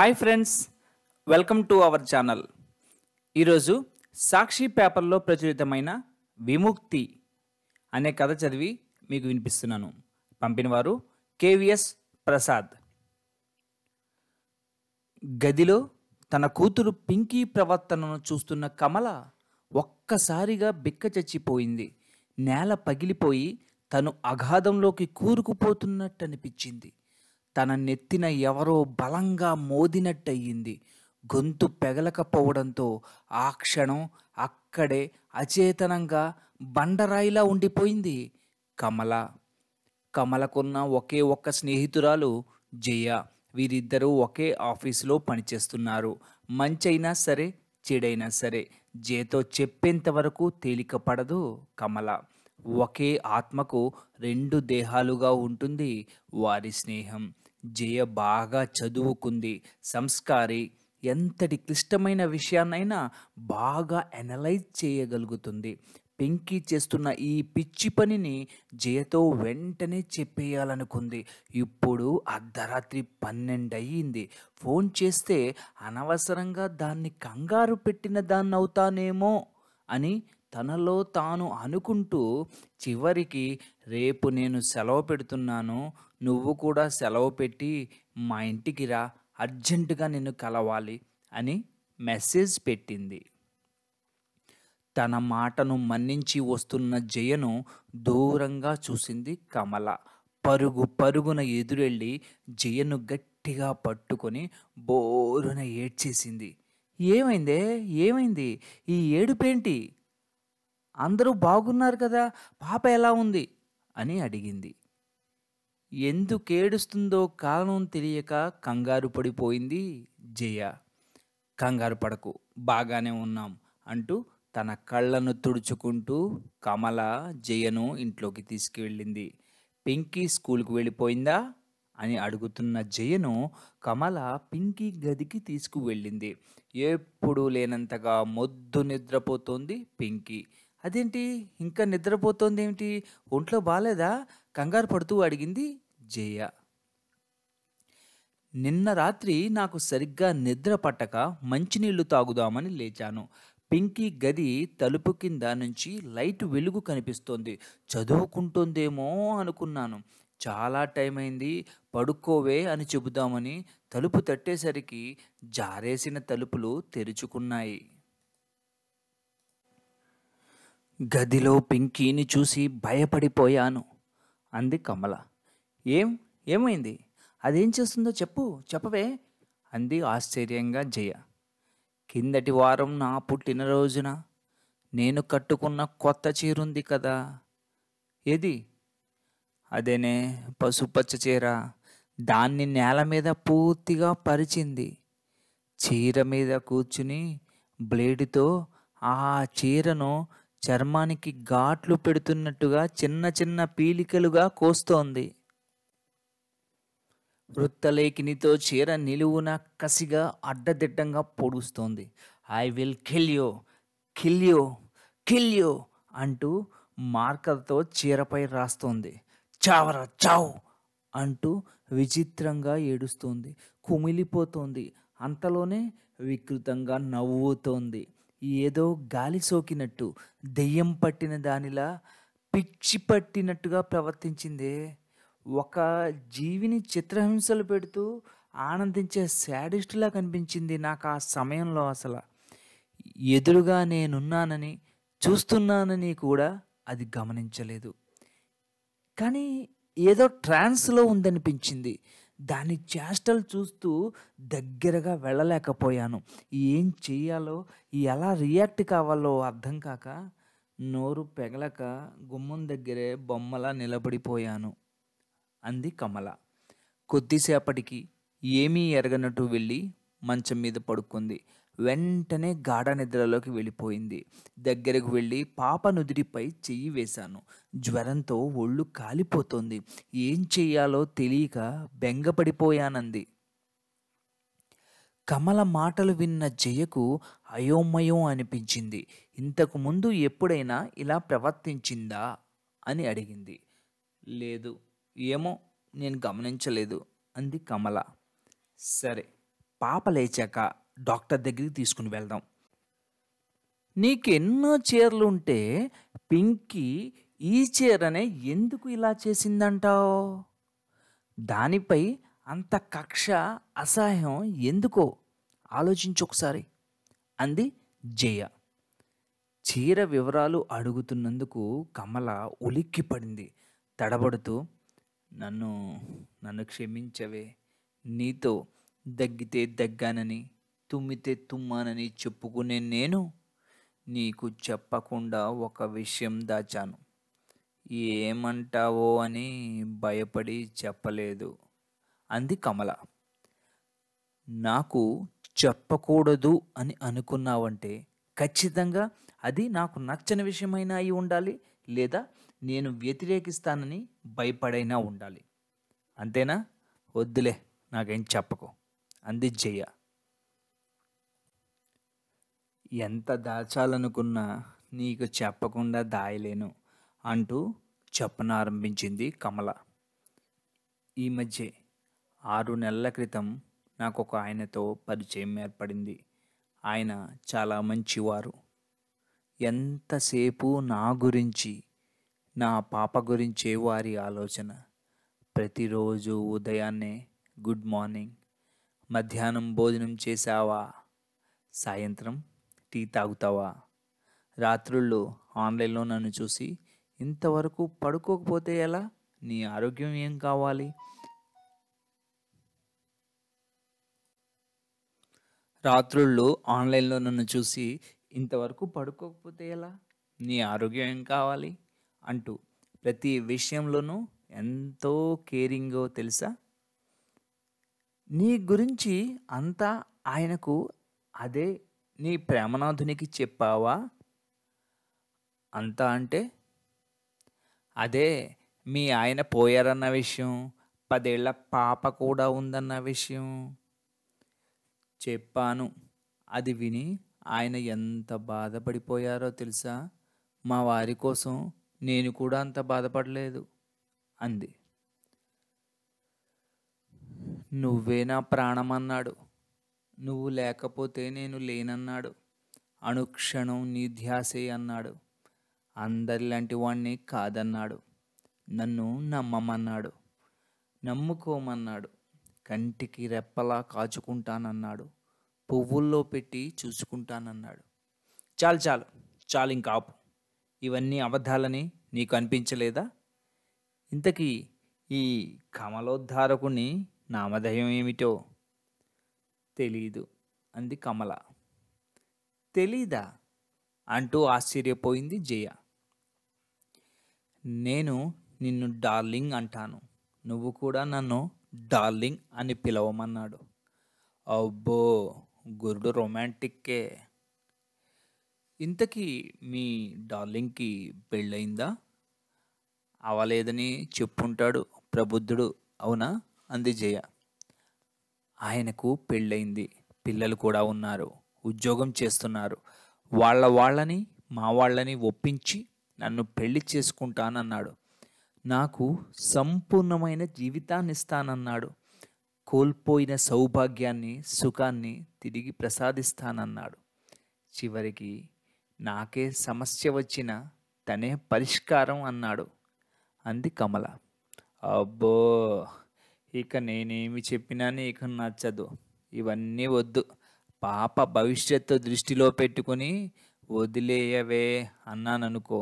hi friends welcome to our channel ఈరోజు సాక్షి పేపర్లో ప్రచురితమైన విముక్తి అనే కథ చదివి మీకు వినిపిస్తున్నాను పంపినవారు కేవిఎస్ ప్రసాద్ గదిలో తన కూతురు పింకీ ప్రవర్తనను చూస్తున్న కమల ఒక్కసారిగా బిక్క చచ్చిపోయింది నేల పగిలిపోయి తను అగాధంలోకి అనిపించింది తన నెత్తిన ఎవరో బలంగా మోదినట్టయింది గొంతు పెగలకపోవడంతో ఆ క్షణం అక్కడే అచేతనంగా బండరాయిలా ఉండిపోయింది కమల కమలకున్న ఒకే ఒక్క స్నేహితురాలు జయ వీరిద్దరూ ఒకే ఆఫీసులో పనిచేస్తున్నారు మంచైనా సరే చెడైనా సరే జయతో చెప్పేంత వరకు తేలిక పడదు కమల ఒకే ఆత్మకు రెండు దేహాలుగా ఉంటుంది వారి స్నేహం జయ బాగా చదువుకుంది సంస్కారి ఎంతటి క్లిష్టమైన విషయాన్నైనా బాగా అనలైజ్ చేయగలుగుతుంది పెంకి చేస్తున్న ఈ పిచ్చి పనిని జయతో వెంటనే చెప్పేయాలనుకుంది ఇప్పుడు అర్ధరాత్రి పన్నెండు అయ్యింది ఫోన్ చేస్తే అనవసరంగా దాన్ని కంగారు పెట్టిన దాన్ని అవుతానేమో అని తనలో తాను అనుకుంటూ చివరికి రేపు నేను సెలవు పెడుతున్నాను నువ్వు కూడా సెలవు పెట్టి మా ఇంటికి రా అర్జెంటుగా నిన్ను కలవాలి అని మెసేజ్ పెట్టింది తన మాటను మన్నించి వస్తున్న జయను దూరంగా చూసింది కమల పరుగు పరుగున ఎదురెళ్ళి జయను గట్టిగా పట్టుకొని బోరున ఏడ్చేసింది ఏమైందే ఏమైంది ఈ ఏడుపేంటి అందరూ బాగున్నారు కదా పాప ఎలా ఉంది అని అడిగింది ఎందుకేడుస్తుందో కారణం తెలియక కంగారు పడిపోయింది జయ కంగారు పడకు బాగానే ఉన్నాం అంటూ తన కళ్ళను తుడుచుకుంటూ కమల జయను ఇంట్లోకి తీసుకువెళ్ళింది పింకీ స్కూల్కి వెళ్ళిపోయిందా అని అడుగుతున్న జయను కమల పింకీ గదికి తీసుకువెళ్ళింది ఎప్పుడూ లేనంతగా మొద్దు నిద్రపోతోంది పింకీ అదేంటి ఇంకా నిద్రపోతోంది ఏమిటి ఒంట్లో బాగాలేదా కంగారు పడుతూ అడిగింది జయ నిన్న రాత్రి నాకు సరిగ్గా నిద్ర పట్టక మంచినీళ్లు తాగుదామని లేచాను పింకీ గది తలుపు కింద నుంచి లైట్ వెలుగు కనిపిస్తోంది చదువుకుంటుందేమో అనుకున్నాను చాలా టైం అయింది పడుకోవే అని చెబుదామని తలుపు తట్టేసరికి జారేసిన తలుపులు తెరుచుకున్నాయి గదిలో పింకీని చూసి భయపడిపోయాను అంది కమల ఏం ఏమైంది అదేం చేస్తుందో చెప్పు చెప్పవే అంది ఆశ్చర్యంగా జయ కిందటి వారం నా పుట్టినరోజున నేను కట్టుకున్న కొత్త చీరుంది కదా ఏది అదేనే పసుపచ్చ చీర దాన్ని నేల మీద పూర్తిగా పరిచింది చీర మీద కూర్చుని బ్లేడుతో ఆ చీరను చర్మానికి ఘాట్లు పెడుతున్నట్టుగా చిన్న చిన్న పీలికలుగా కోస్తోంది వృత్తలేఖినితో చీర నిలువున కసిగా అడ్డదిడ్డంగా పొడుస్తోంది I will kill you kill you kill you అంటూ మార్కర్తో చీరపై రాస్తోంది చావరా చావ్ అంటూ విచిత్రంగా ఏడుస్తోంది కుమిలిపోతోంది అంతలోనే వికృతంగా నవ్వుతోంది ఏదో గాలి సోకినట్టు దెయ్యం పట్టిన దానిలా పిచ్చి పట్టినట్టుగా ప్రవర్తించిందే ఒక జీవిని చిత్రహింసలు పెడుతూ ఆనందించే శాడిస్టులా కనిపించింది నాకు ఆ సమయంలో అసలు ఎదురుగా నేనున్నానని చూస్తున్నానని కూడా అది గమనించలేదు కానీ ఏదో ట్రాన్స్లో ఉందనిపించింది దాని చేష్టలు చూస్తూ దగ్గరగా వెళ్ళలేకపోయాను ఏం చేయాలో ఎలా రియాక్ట్ కావాలో అర్థం కాక నోరు పెగలక గుమ్మం దగ్గరే బొమ్మలా నిలబడిపోయాను అంది కమల కొద్దిసేపటికి ఏమీ ఎరగనట్టు వెళ్ళి మంచం మీద పడుకుంది వెంటనే గాఢ నిద్రలోకి వెళ్ళిపోయింది దగ్గరకు వెళ్ళి పాప నుదిరిపై చెయ్యి వేశాను జ్వరంతో ఒళ్ళు కాలిపోతోంది ఏం చెయ్యాలో తెలియక బెంగపడిపోయానంది కమల మాటలు విన్న జయకు అయోమయం అనిపించింది ఇంతకు ముందు ఎప్పుడైనా ఇలా ప్రవర్తించిందా అని అడిగింది లేదు ఏమో నేను గమనించలేదు అంది కమల సరే పాప లేచాక డాక్టర్ దగ్గరికి తీసుకుని వెళ్దాం నీకు ఎన్నో చీరలు ఉంటే పింకి ఈ చీరనే ఎందుకు ఇలా చేసిందంటావు దానిపై అంత కక్ష అసహ్యం ఎందుకో ఆలోచించు ఒకసారి అంది జయ చీర వివరాలు అడుగుతున్నందుకు కమల ఉలిక్కిపడింది తడబడుతూ నన్ను నన్ను క్షమించవే నీతో దగ్గితే దగ్గానని తుమ్మితే తుమ్మానని చెప్పుకునే నేను నీకు చెప్పకుండా ఒక విషయం దాచాను ఏమంటావో అని భయపడి చెప్పలేదు అంది కమల నాకు చెప్పకూడదు అని అనుకున్నావంటే ఖచ్చితంగా అది నాకు నచ్చని విషయమైనా అయి ఉండాలి లేదా నేను వ్యతిరేకిస్తానని భయపడైనా ఉండాలి అంతేనా వద్దులే నాకేం చెప్పకు అంది జయ ఎంత దాచాలనుకున్నా నీకు చెప్పకుండా దాయలేను అంటూ చెప్పనారంభించింది కమల ఈ మధ్య ఆరు నెలల క్రితం నాకు ఒక ఆయనతో పరిచయం ఏర్పడింది ఆయన చాలా మంచివారు ఎంతసేపు నా గురించి నా పాప గురించే వారి ఆలోచన ప్రతిరోజు ఉదయాన్నే గుడ్ మార్నింగ్ మధ్యాహ్నం భోజనం చేశావా సాయంత్రం టీ తాగుతావా రాత్రుళ్ళు ఆన్లైన్లో నన్ను చూసి ఇంతవరకు పడుకోకపోతే ఎలా నీ ఆరోగ్యం ఏం కావాలి రాత్రుళ్ళు ఆన్లైన్లో నన్ను చూసి ఇంతవరకు పడుకోకపోతే ఎలా నీ ఆరోగ్యం ఏం కావాలి అంటూ ప్రతి విషయంలోనూ ఎంతో కేరింగో తెలుసా నీ గురించి అంతా ఆయనకు అదే నీ ప్రేమనాథునికి చెప్పావా అంతా అంటే అదే మీ ఆయన పోయారన్న విషయం పదేళ్ల పాప కూడా ఉందన్న విషయం చెప్పాను అది విని ఆయన ఎంత బాధపడిపోయారో తెలుసా మా వారి కోసం నేను కూడా అంత బాధపడలేదు అంది నువ్వే నా ప్రాణమన్నాడు నువ్వు లేకపోతే నేను లేనన్నాడు అనుక్షణం నీ ధ్యాసే అన్నాడు అందరిలాంటి వాణ్ణి కాదన్నాడు నన్ను నమ్మమన్నాడు నమ్ముకోమన్నాడు కంటికి రెప్పలా కాచుకుంటానన్నాడు పువ్వుల్లో పెట్టి చూసుకుంటానన్నాడు చాలు చాలు చాలు ఇంకా ఇవన్నీ అబద్ధాలని నీకు అనిపించలేదా ఇంతకీ ఈ కమలోద్ధారకుని నామధేయం ఏమిటో తెలీదు అంది కమల తెలీదా అంటూ ఆశ్చర్యపోయింది జయ నేను నిన్ను డార్లింగ్ అంటాను నువ్వు కూడా నన్ను డార్లింగ్ అని పిలవమన్నాడు అబ్బో గురుడు రొమాంటిక్కే ఇంతకీ మీ డార్లింగ్కి పెళ్ళయిందా అవలేదని చెప్పుంటాడు ప్రబుద్ధుడు అవునా అంది జయ ఆయనకు పెళ్ళయింది పిల్లలు కూడా ఉన్నారు ఉద్యోగం చేస్తున్నారు వాళ్ళ వాళ్ళని మా వాళ్ళని ఒప్పించి నన్ను పెళ్లి చేసుకుంటానన్నాడు నాకు సంపూర్ణమైన జీవితాన్ని ఇస్తానన్నాడు కోల్పోయిన సౌభాగ్యాన్ని సుఖాన్ని తిరిగి ప్రసాదిస్తానన్నాడు చివరికి నాకే సమస్య వచ్చిన తనే పరిష్కారం అన్నాడు అంది కమల అబ్బో ఇక నేనేమి చెప్పినా ఇక నచ్చదు ఇవన్నీ వద్దు పాప భవిష్యత్తు దృష్టిలో పెట్టుకొని వదిలేయవే అన్నాననుకో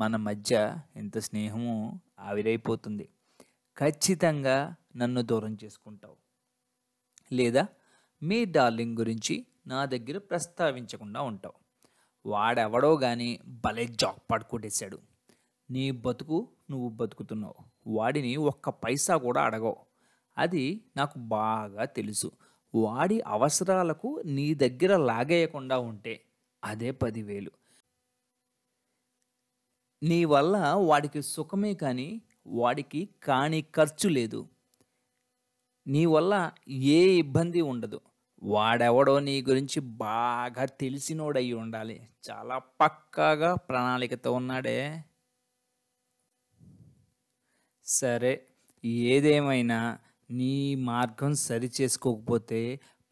మన మధ్య ఎంత స్నేహము ఆవిరైపోతుంది ఖచ్చితంగా నన్ను దూరం చేసుకుంటావు లేదా మీ డార్లింగ్ గురించి నా దగ్గర ప్రస్తావించకుండా ఉంటావు వాడెవడో కానీ భలే జాక్ పడుకోటేశాడు నీ బతుకు నువ్వు బతుకుతున్నావు వాడిని ఒక్క పైసా కూడా అడగవు అది నాకు బాగా తెలుసు వాడి అవసరాలకు నీ దగ్గర లాగేయకుండా ఉంటే అదే పదివేలు నీ వల్ల వాడికి సుఖమే కానీ వాడికి కాని ఖర్చు లేదు నీ వల్ల ఏ ఇబ్బంది ఉండదు వాడెవడో నీ గురించి బాగా తెలిసినోడయి ఉండాలి చాలా పక్కాగా ప్రణాళికతో ఉన్నాడే సరే ఏదేమైనా నీ మార్గం సరి చేసుకోకపోతే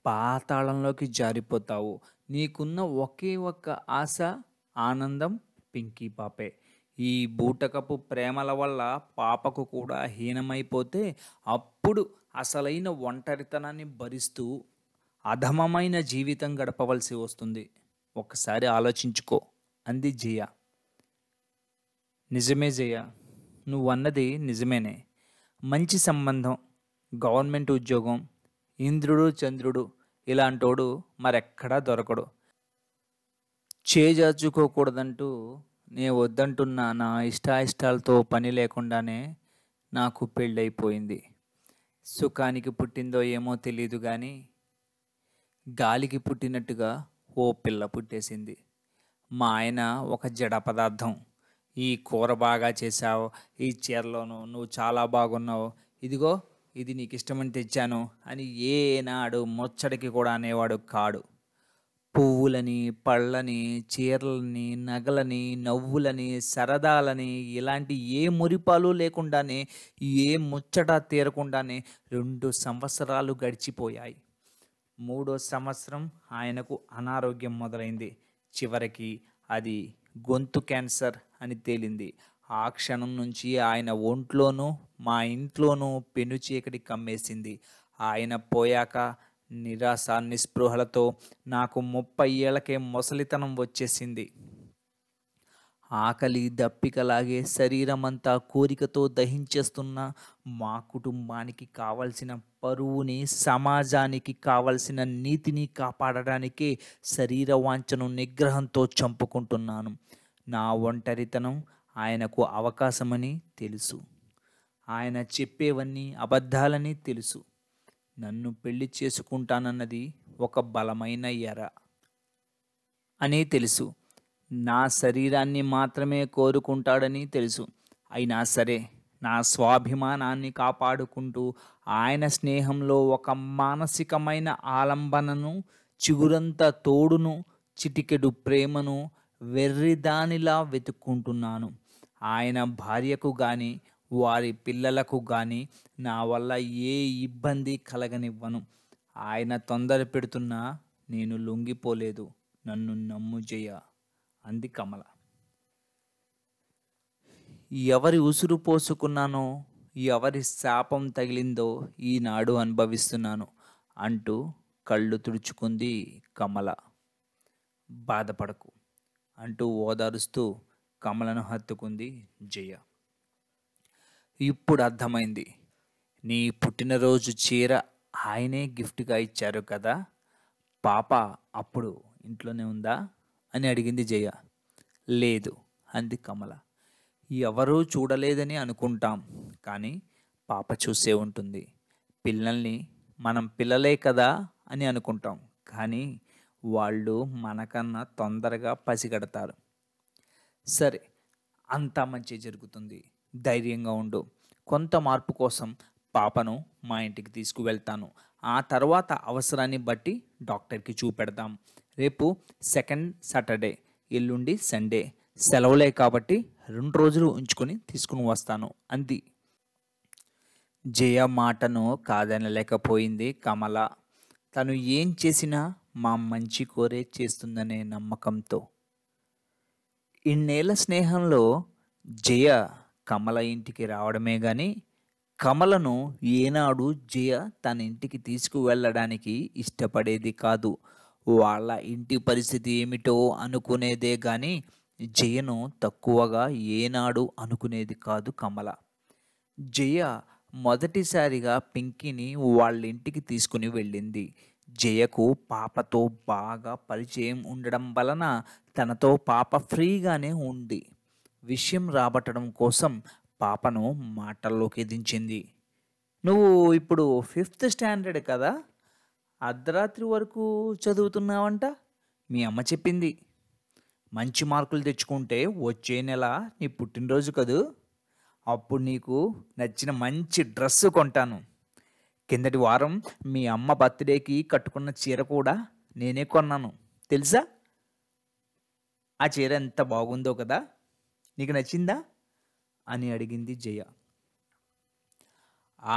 పాతాళంలోకి జారిపోతావు నీకున్న ఒకే ఒక్క ఆశ ఆనందం పింకీ పాపే ఈ బూటకపు ప్రేమల వల్ల పాపకు కూడా హీనమైపోతే అప్పుడు అసలైన ఒంటరితనాన్ని భరిస్తూ అధమమైన జీవితం గడపవలసి వస్తుంది ఒకసారి ఆలోచించుకో అంది జయ నిజమే జయ నువ్వు అన్నది నిజమేనే మంచి సంబంధం గవర్నమెంట్ ఉద్యోగం ఇంద్రుడు చంద్రుడు ఇలాంటోడు మరెక్కడా దొరకడు చేజార్చుకోకూడదంటూ నే వద్దంటున్న నా ఇష్టాయిష్టాలతో పని లేకుండానే నాకు పెళ్ళైపోయింది సుఖానికి పుట్టిందో ఏమో తెలియదు కానీ గాలికి పుట్టినట్టుగా ఓ పిల్ల పుట్టేసింది మా ఆయన ఒక జడ పదార్థం ఈ కూర బాగా చేసావు ఈ చీరలోను నువ్వు చాలా బాగున్నావు ఇదిగో ఇది నీకు ఇష్టమని తెచ్చాను అని ఏనాడు ముచ్చడికి కూడా అనేవాడు కాడు పువ్వులని పళ్ళని చీరలని నగలని నవ్వులని సరదాలని ఇలాంటి ఏ మురిపాలు లేకుండానే ఏ ముచ్చట తీరకుండానే రెండు సంవత్సరాలు గడిచిపోయాయి మూడో సంవత్సరం ఆయనకు అనారోగ్యం మొదలైంది చివరికి అది గొంతు క్యాన్సర్ అని తేలింది ఆ క్షణం నుంచి ఆయన ఒంట్లోనూ మా ఇంట్లోనూ పెను చీకటి కమ్మేసింది ఆయన పోయాక నిరాశ నిస్పృహలతో నాకు ముప్పై ఏళ్ళకే ముసలితనం వచ్చేసింది ఆకలి దప్పికలాగే శరీరం అంతా కోరికతో దహించేస్తున్న మా కుటుంబానికి కావలసిన పరువుని సమాజానికి కావలసిన నీతిని కాపాడడానికే శరీర వాంఛను నిగ్రహంతో చంపుకుంటున్నాను నా ఒంటరితనం ఆయనకు అవకాశమని తెలుసు ఆయన చెప్పేవన్నీ అబద్ధాలని తెలుసు నన్ను పెళ్లి చేసుకుంటానన్నది ఒక బలమైన ఎర అని తెలుసు నా శరీరాన్ని మాత్రమే కోరుకుంటాడని తెలుసు అయినా సరే నా స్వాభిమానాన్ని కాపాడుకుంటూ ఆయన స్నేహంలో ఒక మానసికమైన ఆలంబనను చిగురంత తోడును చిటికెడు ప్రేమను వెర్రిదానిలా వెతుక్కుంటున్నాను ఆయన భార్యకు కానీ వారి పిల్లలకు కానీ నా వల్ల ఏ ఇబ్బంది కలగనివ్వను ఆయన తొందర పెడుతున్నా నేను లొంగిపోలేదు నన్ను నమ్ము చేయ అంది కమల ఎవరి ఉసురు పోసుకున్నానో ఎవరి శాపం తగిలిందో ఈనాడు అనుభవిస్తున్నాను అంటూ కళ్ళు తుడుచుకుంది కమల బాధపడకు అంటూ ఓదారుస్తూ కమలను హత్తుకుంది జయ ఇప్పుడు అర్థమైంది నీ పుట్టినరోజు చీర ఆయనే గిఫ్ట్గా ఇచ్చారు కదా పాప అప్పుడు ఇంట్లోనే ఉందా అని అడిగింది జయ లేదు అంది కమల ఎవరూ చూడలేదని అనుకుంటాం కానీ పాప చూసే ఉంటుంది పిల్లల్ని మనం పిల్లలే కదా అని అనుకుంటాం కానీ వాళ్ళు మనకన్నా తొందరగా పసిగడతారు సరే అంతా మంచి జరుగుతుంది ధైర్యంగా ఉండు కొంత మార్పు కోసం పాపను మా ఇంటికి తీసుకువెళ్తాను ఆ తర్వాత అవసరాన్ని బట్టి డాక్టర్కి చూపెడదాం రేపు సెకండ్ సాటర్డే ఎల్లుండి సండే సెలవులే కాబట్టి రెండు రోజులు ఉంచుకొని తీసుకుని వస్తాను అంది జయ మాటను కాదనలేకపోయింది కమల తను ఏం చేసినా మా మంచి కోరే చేస్తుందనే నమ్మకంతో ఇన్నేళ్ల స్నేహంలో జయ కమల ఇంటికి రావడమే కానీ కమలను ఏనాడు జయ తన ఇంటికి తీసుకువెళ్ళడానికి ఇష్టపడేది కాదు వాళ్ళ ఇంటి పరిస్థితి ఏమిటో అనుకునేదే కానీ జయను తక్కువగా ఏనాడు అనుకునేది కాదు కమల జయ మొదటిసారిగా పింకీని వాళ్ళ ఇంటికి తీసుకుని వెళ్ళింది జయకు పాపతో బాగా పరిచయం ఉండడం వలన తనతో పాప ఫ్రీగానే ఉంది విషయం రాబట్టడం కోసం పాపను మాటల్లోకి దించింది నువ్వు ఇప్పుడు ఫిఫ్త్ స్టాండర్డ్ కదా అర్ధరాత్రి వరకు చదువుతున్నావంట మీ అమ్మ చెప్పింది మంచి మార్కులు తెచ్చుకుంటే వచ్చే నెల నీ పుట్టినరోజు కదూ అప్పుడు నీకు నచ్చిన మంచి డ్రెస్ కొంటాను కిందటి వారం మీ అమ్మ బర్త్డేకి కట్టుకున్న చీర కూడా నేనే కొన్నాను తెలుసా ఆ చీర ఎంత బాగుందో కదా నీకు నచ్చిందా అని అడిగింది జయ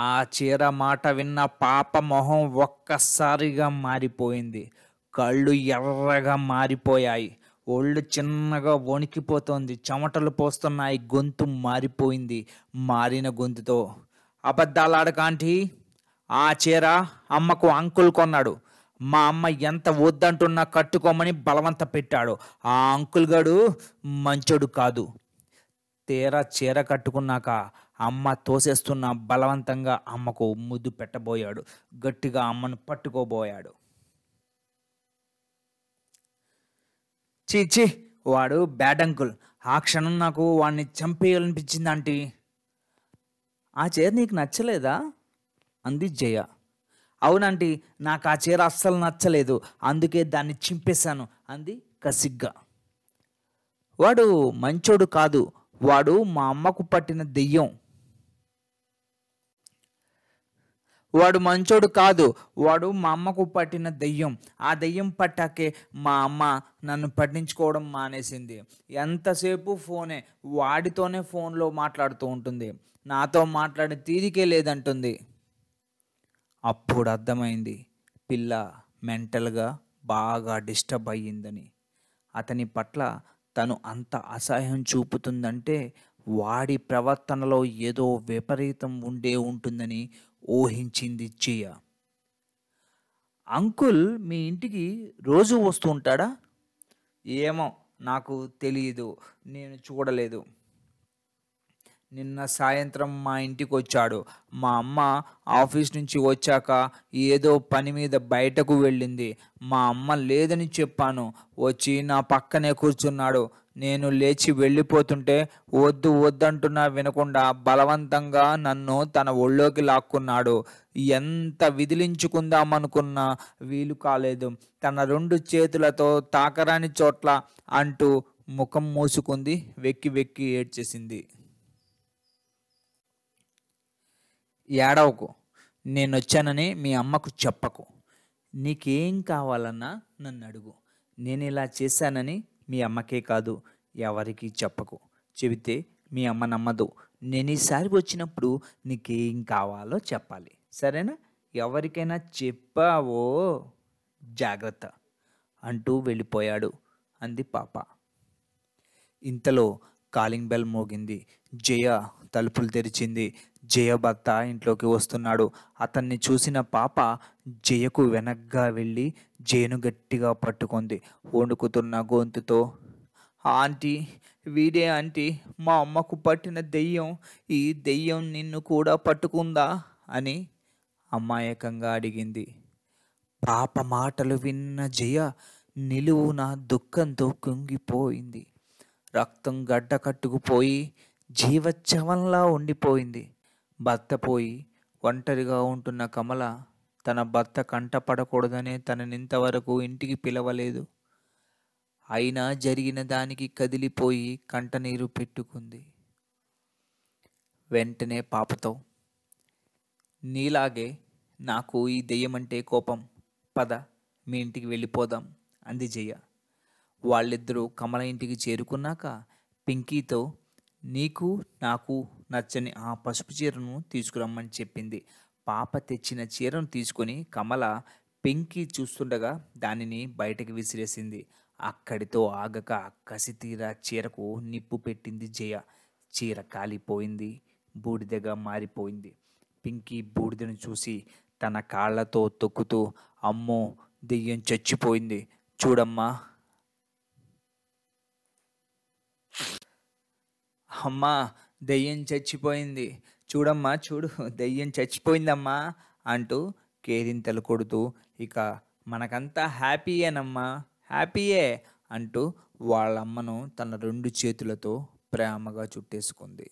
ఆ చీర మాట విన్న పాప మొహం ఒక్కసారిగా మారిపోయింది కళ్ళు ఎర్రగా మారిపోయాయి ఒళ్ళు చిన్నగా వణికిపోతోంది చెమటలు పోస్తున్నాయి గొంతు మారిపోయింది మారిన గొంతుతో అబద్ధాలాడకాంటి ఆ చీర అమ్మకు అంకుల్ కొన్నాడు మా అమ్మ ఎంత వద్దంటున్నా కట్టుకోమని బలవంత పెట్టాడు ఆ అంకుల్ గడు మంచోడు కాదు తీరా చీర కట్టుకున్నాక అమ్మ తోసేస్తున్న బలవంతంగా అమ్మకు ముద్దు పెట్టబోయాడు గట్టిగా అమ్మను పట్టుకోబోయాడు చీచి వాడు బ్యాడ్ అంకుల్ ఆ క్షణం నాకు వాడిని చంపేయాలనిపించింది ఆంటీ ఆ చీర నీకు నచ్చలేదా అంది జయ అవునండి నాకు ఆ చీర అస్సలు నచ్చలేదు అందుకే దాన్ని చింపేశాను అంది కసిగ్గా వాడు మంచోడు కాదు వాడు మా అమ్మకు పట్టిన దెయ్యం వాడు మంచోడు కాదు వాడు మా అమ్మకు పట్టిన దెయ్యం ఆ దెయ్యం పట్టాకే మా అమ్మ నన్ను పట్టించుకోవడం మానేసింది ఎంతసేపు ఫోనే వాడితోనే ఫోన్లో మాట్లాడుతూ ఉంటుంది నాతో మాట్లాడే తీరికే లేదంటుంది అప్పుడు అర్థమైంది పిల్ల మెంటల్గా బాగా డిస్టర్బ్ అయ్యిందని అతని పట్ల తను అంత అసహ్యం చూపుతుందంటే వాడి ప్రవర్తనలో ఏదో విపరీతం ఉండే ఉంటుందని ఊహించింది చియ అంకుల్ మీ ఇంటికి రోజు వస్తూ ఉంటాడా ఏమో నాకు తెలియదు నేను చూడలేదు నిన్న సాయంత్రం మా ఇంటికి వచ్చాడు మా అమ్మ ఆఫీస్ నుంచి వచ్చాక ఏదో పని మీద బయటకు వెళ్ళింది మా అమ్మ లేదని చెప్పాను వచ్చి నా పక్కనే కూర్చున్నాడు నేను లేచి వెళ్ళిపోతుంటే వద్దు వద్దంటున్నా వినకుండా బలవంతంగా నన్ను తన ఒళ్ళోకి లాక్కున్నాడు ఎంత విదిలించుకుందామనుకున్నా వీలు కాలేదు తన రెండు చేతులతో తాకరాని చోట్ల అంటూ ముఖం మూసుకుంది వెక్కి వెక్కి ఏడ్చేసింది ఏడవకు నేను వచ్చానని మీ అమ్మకు చెప్పకు నీకేం కావాలన్నా నన్ను అడుగు నేను ఇలా చేశానని మీ అమ్మకే కాదు ఎవరికి చెప్పకు చెబితే మీ అమ్మ నమ్మదు నేను ఈసారి వచ్చినప్పుడు నీకేం కావాలో చెప్పాలి సరేనా ఎవరికైనా చెప్పావో జాగ్రత్త అంటూ వెళ్ళిపోయాడు అంది పాప ఇంతలో కాలింగ్ బెల్ మోగింది జయ తలుపులు తెరిచింది జయ భర్త ఇంట్లోకి వస్తున్నాడు అతన్ని చూసిన పాప జయకు వెనగ్గా వెళ్ళి జయను గట్టిగా పట్టుకుంది వణుకుతున్న గొంతుతో ఆంటీ వీడే ఆంటీ మా అమ్మకు పట్టిన దెయ్యం ఈ దెయ్యం నిన్ను కూడా పట్టుకుందా అని అమాయకంగా అడిగింది పాప మాటలు విన్న జయ నిలువున దుఃఖంతో కుంగిపోయింది రక్తం గడ్డ కట్టుకుపోయి జీవచ్చవంలా ఉండిపోయింది భర్త పోయి ఒంటరిగా ఉంటున్న కమల తన భర్త కంటపడకూడదనే తననింతవరకు ఇంటికి పిలవలేదు అయినా జరిగిన దానికి కదిలిపోయి కంటనీరు పెట్టుకుంది వెంటనే పాపతో నీలాగే నాకు ఈ దెయ్యమంటే కోపం పద మీ ఇంటికి వెళ్ళిపోదాం అంది జయ వాళ్ళిద్దరూ కమల ఇంటికి చేరుకున్నాక పింకీతో నీకు నాకు నచ్చని ఆ పసుపు చీరను తీసుకురమ్మని చెప్పింది పాప తెచ్చిన చీరను తీసుకొని కమల పెంకి చూస్తుండగా దానిని బయటకు విసిరేసింది అక్కడితో ఆగక కసి తీర చీరకు నిప్పు పెట్టింది జయ చీర కాలిపోయింది బూడిదగా మారిపోయింది పింకి బూడిదను చూసి తన కాళ్లతో తొక్కుతూ అమ్మో దెయ్యం చచ్చిపోయింది చూడమ్మా అమ్మా దెయ్యం చచ్చిపోయింది చూడమ్మా చూడు దెయ్యం చచ్చిపోయిందమ్మా అంటూ కేరింతలు కొడుతూ ఇక మనకంతా హ్యాపీయేనమ్మా హ్యాపీయే అంటూ వాళ్ళమ్మను తన రెండు చేతులతో ప్రేమగా చుట్టేసుకుంది